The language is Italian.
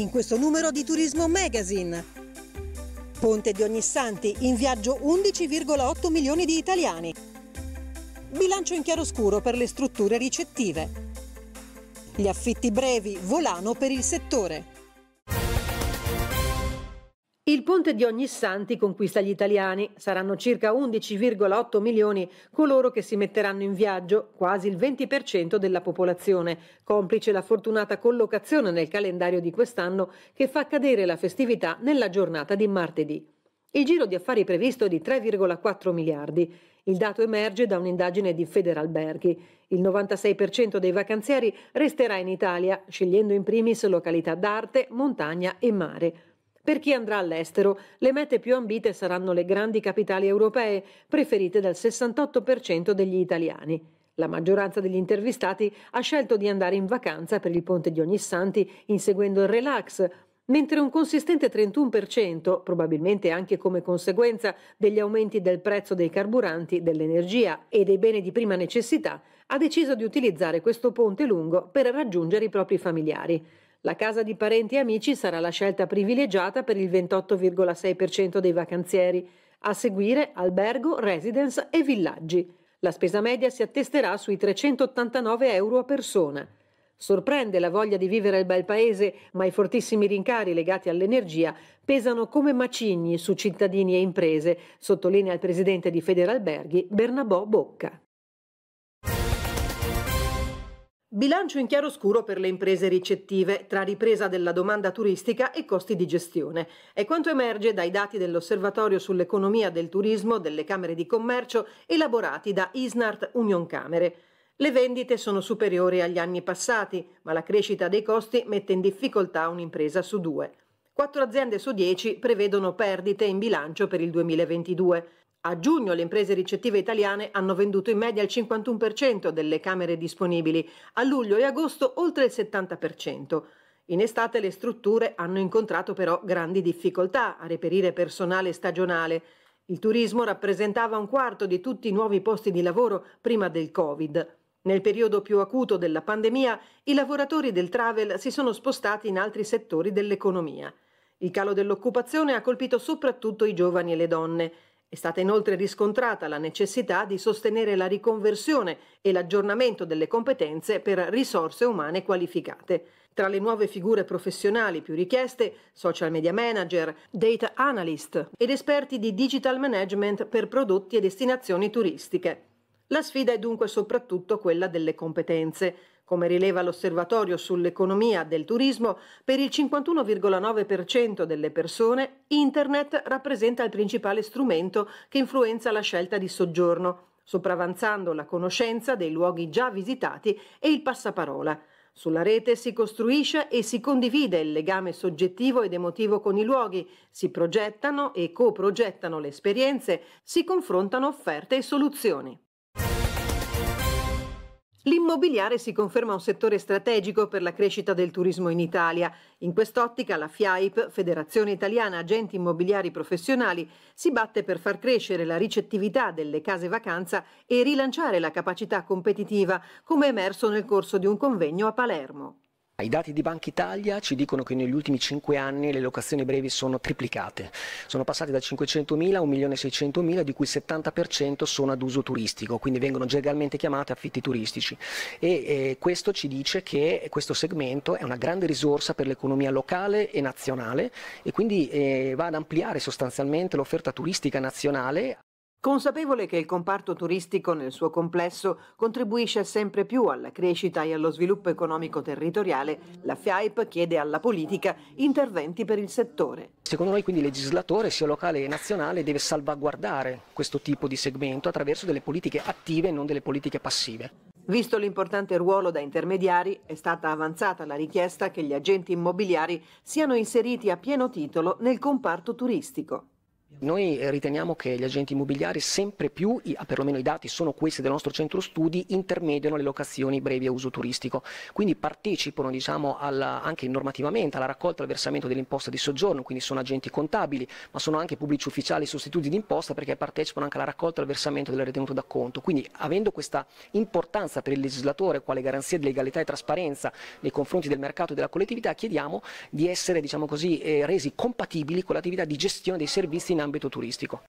in questo numero di Turismo Magazine. Ponte di Ognissanti, in viaggio 11,8 milioni di italiani. Bilancio in chiaroscuro per le strutture ricettive. Gli affitti brevi, volano per il settore. Il ponte di Ognissanti conquista gli italiani. Saranno circa 11,8 milioni coloro che si metteranno in viaggio, quasi il 20% della popolazione, complice la fortunata collocazione nel calendario di quest'anno che fa cadere la festività nella giornata di martedì. Il giro di affari previsto è di 3,4 miliardi. Il dato emerge da un'indagine di Federalberghi. Il 96% dei vacanzieri resterà in Italia, scegliendo in primis località d'arte, montagna e mare. Per chi andrà all'estero, le mete più ambite saranno le grandi capitali europee, preferite dal 68% degli italiani. La maggioranza degli intervistati ha scelto di andare in vacanza per il Ponte di Ognissanti inseguendo il relax, mentre un consistente 31%, probabilmente anche come conseguenza degli aumenti del prezzo dei carburanti, dell'energia e dei beni di prima necessità, ha deciso di utilizzare questo ponte lungo per raggiungere i propri familiari. La casa di parenti e amici sarà la scelta privilegiata per il 28,6% dei vacanzieri, a seguire albergo, residence e villaggi. La spesa media si attesterà sui 389 euro a persona. Sorprende la voglia di vivere il bel paese, ma i fortissimi rincari legati all'energia pesano come macigni su cittadini e imprese, sottolinea il presidente di Federalberghi Bernabò Bocca. Bilancio in chiaroscuro per le imprese ricettive, tra ripresa della domanda turistica e costi di gestione. È quanto emerge dai dati dell'Osservatorio sull'economia del turismo delle Camere di Commercio elaborati da Isnart Union Camere. Le vendite sono superiori agli anni passati, ma la crescita dei costi mette in difficoltà un'impresa su due. Quattro aziende su dieci prevedono perdite in bilancio per il 2022. A giugno le imprese ricettive italiane hanno venduto in media il 51% delle camere disponibili, a luglio e agosto oltre il 70%. In estate le strutture hanno incontrato però grandi difficoltà a reperire personale stagionale. Il turismo rappresentava un quarto di tutti i nuovi posti di lavoro prima del Covid. Nel periodo più acuto della pandemia, i lavoratori del travel si sono spostati in altri settori dell'economia. Il calo dell'occupazione ha colpito soprattutto i giovani e le donne. È stata inoltre riscontrata la necessità di sostenere la riconversione e l'aggiornamento delle competenze per risorse umane qualificate. Tra le nuove figure professionali più richieste, social media manager, data analyst ed esperti di digital management per prodotti e destinazioni turistiche. La sfida è dunque soprattutto quella delle competenze. Come rileva l'osservatorio sull'economia del turismo, per il 51,9% delle persone Internet rappresenta il principale strumento che influenza la scelta di soggiorno, sopravanzando la conoscenza dei luoghi già visitati e il passaparola. Sulla rete si costruisce e si condivide il legame soggettivo ed emotivo con i luoghi, si progettano e coprogettano le esperienze, si confrontano offerte e soluzioni. L'immobiliare si conferma un settore strategico per la crescita del turismo in Italia. In quest'ottica la FIAIP, Federazione Italiana Agenti Immobiliari Professionali, si batte per far crescere la ricettività delle case vacanza e rilanciare la capacità competitiva, come emerso nel corso di un convegno a Palermo. I dati di Banca Italia ci dicono che negli ultimi 5 anni le locazioni brevi sono triplicate, sono passate da 500.000 a 1.600.000 di cui il 70% sono ad uso turistico, quindi vengono generalmente chiamate affitti turistici e eh, questo ci dice che questo segmento è una grande risorsa per l'economia locale e nazionale e quindi eh, va ad ampliare sostanzialmente l'offerta turistica nazionale. Consapevole che il comparto turistico nel suo complesso contribuisce sempre più alla crescita e allo sviluppo economico territoriale, la FIAIP chiede alla politica interventi per il settore. Secondo noi quindi il legislatore, sia locale che nazionale, deve salvaguardare questo tipo di segmento attraverso delle politiche attive e non delle politiche passive. Visto l'importante ruolo da intermediari, è stata avanzata la richiesta che gli agenti immobiliari siano inseriti a pieno titolo nel comparto turistico. Noi eh, riteniamo che gli agenti immobiliari sempre più, ah, perlomeno i dati sono questi del nostro centro studi, intermediano le locazioni brevi a uso turistico, quindi partecipano diciamo, alla, anche normativamente alla raccolta e al versamento dell'imposta di soggiorno, quindi sono agenti contabili, ma sono anche pubblici ufficiali sostituti d'imposta perché partecipano anche alla raccolta e al versamento del retenuto d'acconto. Quindi avendo questa importanza per il legislatore quale garanzia di legalità e trasparenza nei confronti del mercato e della collettività, chiediamo di essere diciamo così, eh, resi compatibili con l'attività di gestione dei servizi in ambito ambito turistico.